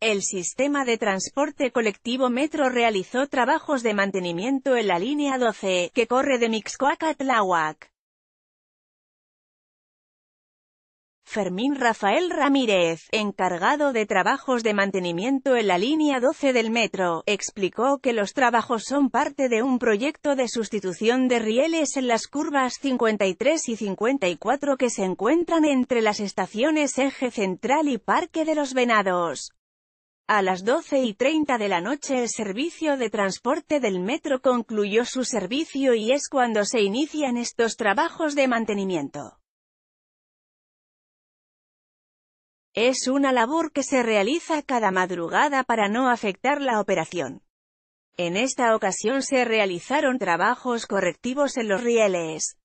El sistema de transporte colectivo Metro realizó trabajos de mantenimiento en la línea 12, que corre de Mixcoac a Tláhuac. Fermín Rafael Ramírez, encargado de trabajos de mantenimiento en la línea 12 del metro, explicó que los trabajos son parte de un proyecto de sustitución de rieles en las curvas 53 y 54 que se encuentran entre las estaciones Eje Central y Parque de los Venados. A las 12 y 30 de la noche el servicio de transporte del metro concluyó su servicio y es cuando se inician estos trabajos de mantenimiento. Es una labor que se realiza cada madrugada para no afectar la operación. En esta ocasión se realizaron trabajos correctivos en los rieles,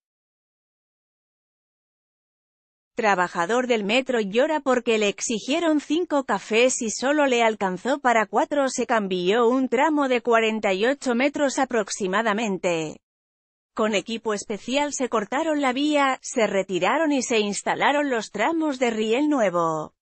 Trabajador del metro llora porque le exigieron cinco cafés y solo le alcanzó para cuatro. Se cambió un tramo de 48 metros aproximadamente. Con equipo especial se cortaron la vía, se retiraron y se instalaron los tramos de riel nuevo.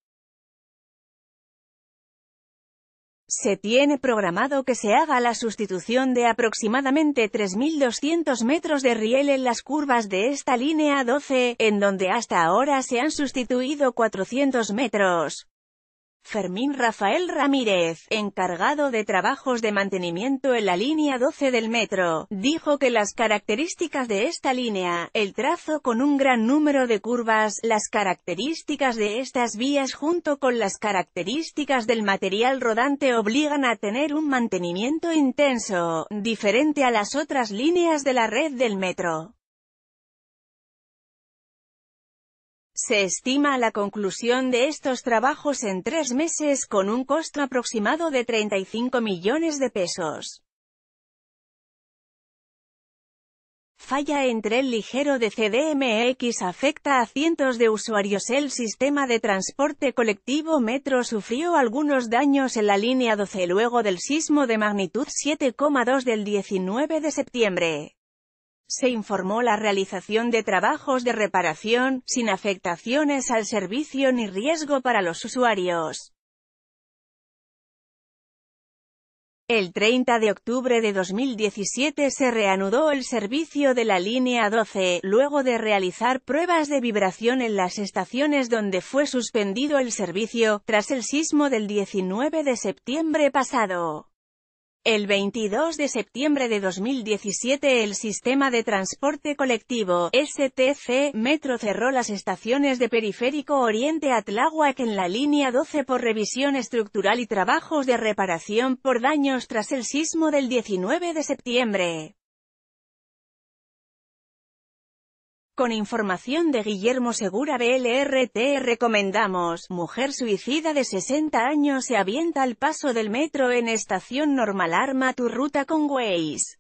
Se tiene programado que se haga la sustitución de aproximadamente 3.200 metros de riel en las curvas de esta línea 12, en donde hasta ahora se han sustituido 400 metros. Fermín Rafael Ramírez, encargado de trabajos de mantenimiento en la línea 12 del metro, dijo que las características de esta línea, el trazo con un gran número de curvas, las características de estas vías junto con las características del material rodante obligan a tener un mantenimiento intenso, diferente a las otras líneas de la red del metro. Se estima la conclusión de estos trabajos en tres meses con un costo aproximado de 35 millones de pesos. Falla entre el ligero de CDMX afecta a cientos de usuarios. El sistema de transporte colectivo Metro sufrió algunos daños en la línea 12 luego del sismo de magnitud 7,2 del 19 de septiembre se informó la realización de trabajos de reparación, sin afectaciones al servicio ni riesgo para los usuarios. El 30 de octubre de 2017 se reanudó el servicio de la línea 12, luego de realizar pruebas de vibración en las estaciones donde fue suspendido el servicio, tras el sismo del 19 de septiembre pasado. El 22 de septiembre de 2017 el sistema de transporte colectivo, STC, Metro cerró las estaciones de Periférico Oriente a en la línea 12 por revisión estructural y trabajos de reparación por daños tras el sismo del 19 de septiembre. Con información de Guillermo Segura BLRT recomendamos, mujer suicida de 60 años se avienta al paso del metro en estación normal arma tu ruta con Waze.